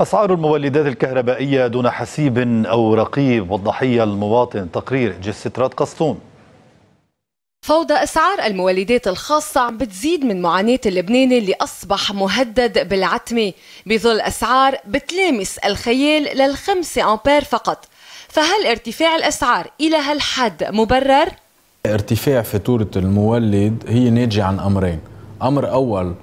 أسعار المولدات الكهربائية دون حسيب أو رقيب والضحية المواطن تقرير جسترات قسطون فوضى أسعار المولدات الخاصة عم بتزيد من معاناة اللبناني اللي أصبح مهدد بالعتمة بظل أسعار بتلامس الخيال للخمسة أمبير فقط فهل ارتفاع الأسعار إلى هالحد مبرر؟ ارتفاع فاتورة المولد هي ناتجة عن أمرين أمر أول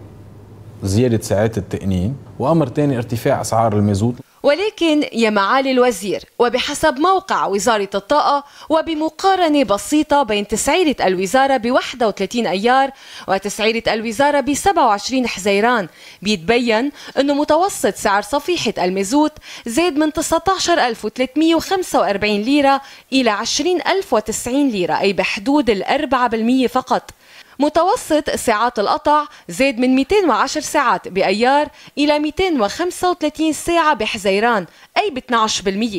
زيادة ساعات التأنين وأمر ثاني ارتفاع أسعار المازوت ولكن يا معالي الوزير وبحسب موقع وزارة الطاقة وبمقارنة بسيطة بين تسعيرة الوزارة ب 31 أيار وتسعيرة الوزارة ب 27 حزيران بيتبين أنه متوسط سعر صفيحة المازوت زاد من 19345 ليرة إلى 20090 ليرة أي بحدود الأربعة بالمية فقط متوسط ساعات القطع زاد من 210 ساعات بأيار إلى 235 ساعة بحزيران أي ب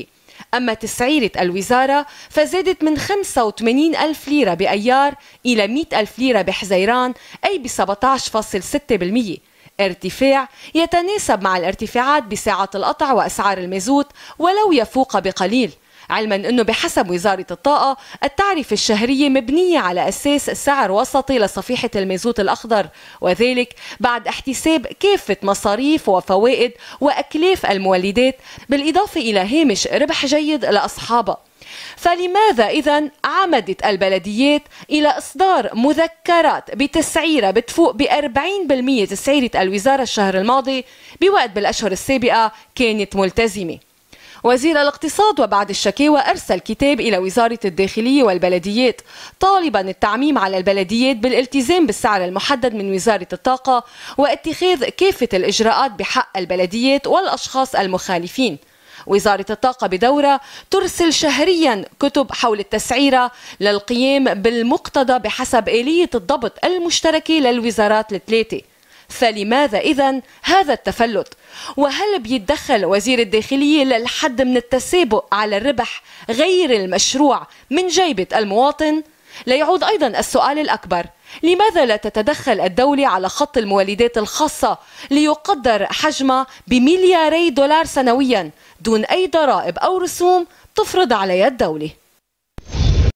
12% أما تسعيرة الوزارة فزادت من 85 ألف ليرة بأيار إلى 100 ألف ليرة بحزيران أي ب 17.6% ارتفاع يتناسب مع الارتفاعات بساعات القطع وأسعار المازوت ولو يفوق بقليل علما أنه بحسب وزارة الطاقة التعرفة الشهرية مبنية على أساس سعر وسطي لصفيحة المازوت الأخضر وذلك بعد احتساب كافة مصاريف وفوائد وأكلاف المولدات بالإضافة إلى هامش ربح جيد لأصحابها فلماذا إذا عمدت البلديات إلى إصدار مذكرات بتسعيرة بتفوق ب 40% تسعيرة الوزارة الشهر الماضي بوقت بالأشهر السابقة كانت ملتزمة وزير الاقتصاد وبعد الشكاوى أرسل كتاب إلى وزارة الداخلية والبلديات طالبا التعميم على البلديات بالالتزام بالسعر المحدد من وزارة الطاقة واتخاذ كافة الإجراءات بحق البلديات والأشخاص المخالفين وزارة الطاقة بدورة ترسل شهريا كتب حول التسعيرة للقيام بالمقتضى بحسب آلية الضبط المشتركة للوزارات الثلاثة فلماذا إذا هذا التفلت؟ وهل بيتدخل وزير الداخلية للحد من التسابق على الربح غير المشروع من جيبة المواطن؟ ليعود أيضا السؤال الأكبر لماذا لا تتدخل الدولة على خط المولدات الخاصة ليقدر حجمها بملياري دولار سنويا دون أي ضرائب أو رسوم تفرض عليها الدولة؟